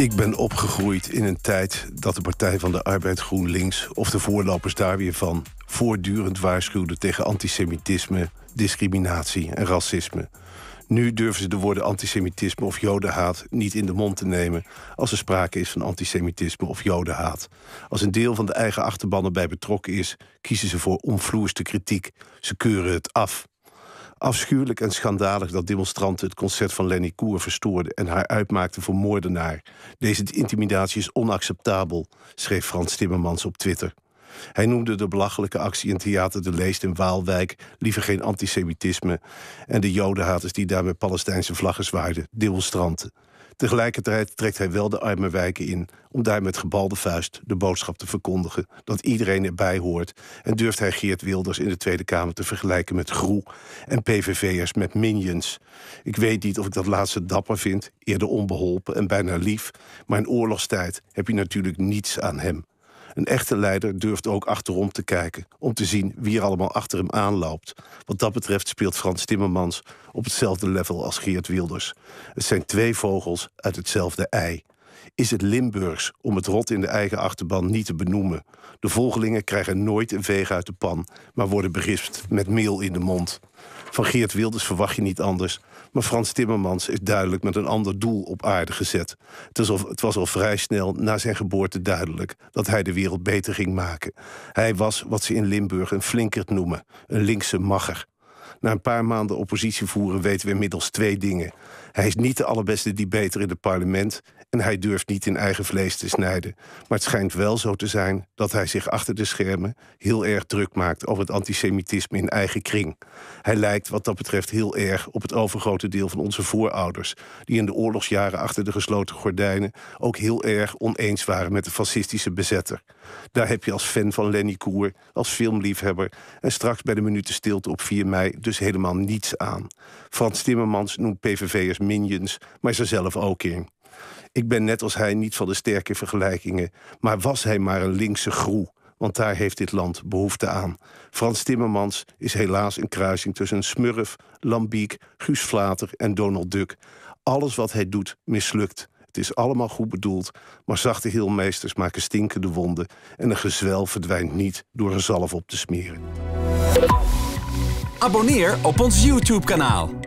Ik ben opgegroeid in een tijd dat de Partij van de Arbeid GroenLinks... of de voorlopers daar weer van voortdurend waarschuwden... tegen antisemitisme, discriminatie en racisme. Nu durven ze de woorden antisemitisme of jodenhaat niet in de mond te nemen... als er sprake is van antisemitisme of jodenhaat. Als een deel van de eigen achterban erbij betrokken is... kiezen ze voor onvloerste kritiek. Ze keuren het af. Afschuwelijk en schandalig dat demonstranten het concert van Lenny Koer verstoorden en haar uitmaakten voor moordenaar. Deze intimidatie is onacceptabel, schreef Frans Timmermans op Twitter. Hij noemde de belachelijke actie in Theater de Leest in Waalwijk liever geen antisemitisme en de jodenhaters die daar met Palestijnse vlaggen zwaaiden, demonstranten. Tegelijkertijd trekt hij wel de arme wijken in om daar met gebalde vuist de boodschap te verkondigen dat iedereen erbij hoort en durft hij Geert Wilders in de Tweede Kamer te vergelijken met Groe en PVV'ers met minions. Ik weet niet of ik dat laatste dapper vind, eerder onbeholpen en bijna lief, maar in oorlogstijd heb je natuurlijk niets aan hem. Een echte leider durft ook achterom te kijken, om te zien wie er allemaal achter hem aanloopt. Wat dat betreft speelt Frans Timmermans op hetzelfde level als Geert Wilders. Het zijn twee vogels uit hetzelfde ei. Is het Limburgs om het rot in de eigen achterban niet te benoemen? De volgelingen krijgen nooit een veeg uit de pan, maar worden berispt met meel in de mond. Van Geert Wilders verwacht je niet anders. Maar Frans Timmermans is duidelijk met een ander doel op aarde gezet. Het was, al, het was al vrij snel na zijn geboorte duidelijk dat hij de wereld beter ging maken. Hij was wat ze in Limburg een flinkert noemen, een linkse magger. Na een paar maanden oppositie voeren weten we inmiddels twee dingen. Hij is niet de allerbeste debater in het parlement en hij durft niet in eigen vlees te snijden. Maar het schijnt wel zo te zijn dat hij zich achter de schermen heel erg druk maakt over het antisemitisme in eigen kring. Hij lijkt wat dat betreft heel erg op het overgrote deel van onze voorouders, die in de oorlogsjaren achter de gesloten gordijnen ook heel erg oneens waren met de fascistische bezetter. Daar heb je als fan van Lenny Koer, als filmliefhebber en straks bij de minuten stilte op 4 mei dus helemaal niets aan. Frans Timmermans noemt PVV'ers minions, maar ze zelf ook in. Ik ben net als hij niet van de sterke vergelijkingen, maar was hij maar een linkse groe want daar heeft dit land behoefte aan. Frans Timmermans is helaas een kruising tussen Smurf, Lambiek, Guus Vlater en Donald Duck. Alles wat hij doet mislukt. Het is allemaal goed bedoeld, maar zachte heelmeesters maken stinkende wonden en een gezwel verdwijnt niet door een zalf op te smeren. Abonneer op ons YouTube-kanaal.